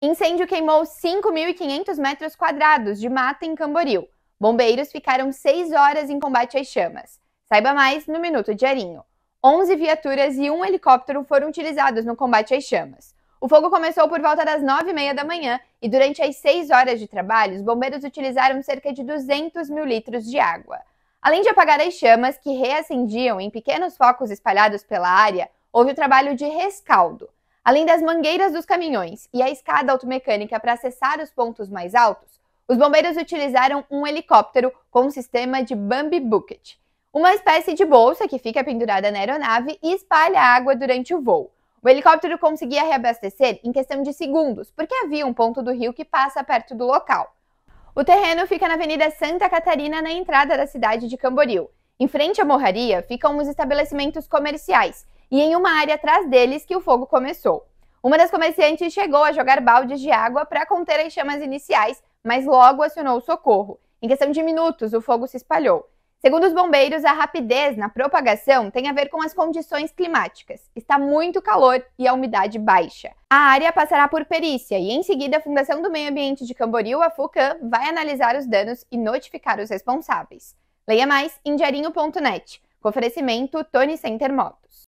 Incêndio queimou 5.500 metros quadrados de mata em Camboriú. Bombeiros ficaram seis horas em combate às chamas. Saiba mais no Minuto Diarinho. 11 viaturas e um helicóptero foram utilizados no combate às chamas. O fogo começou por volta das 9h30 da manhã e durante as 6 horas de trabalho, os bombeiros utilizaram cerca de 200 mil litros de água. Além de apagar as chamas, que reacendiam em pequenos focos espalhados pela área, houve o trabalho de rescaldo. Além das mangueiras dos caminhões e a escada automecânica para acessar os pontos mais altos, os bombeiros utilizaram um helicóptero com um sistema de Bambi Bucket, uma espécie de bolsa que fica pendurada na aeronave e espalha água durante o voo. O helicóptero conseguia reabastecer em questão de segundos, porque havia um ponto do rio que passa perto do local. O terreno fica na Avenida Santa Catarina, na entrada da cidade de Camboriú. Em frente à morraria ficam os estabelecimentos comerciais e em uma área atrás deles que o fogo começou. Uma das comerciantes chegou a jogar baldes de água para conter as chamas iniciais, mas logo acionou o socorro. Em questão de minutos, o fogo se espalhou. Segundo os bombeiros, a rapidez na propagação tem a ver com as condições climáticas. Está muito calor e a umidade baixa. A área passará por perícia e, em seguida, a Fundação do Meio Ambiente de Camboriú, a FUCAM, vai analisar os danos e notificar os responsáveis. Leia mais em diarinho.net. Com oferecimento Tony Center Motos.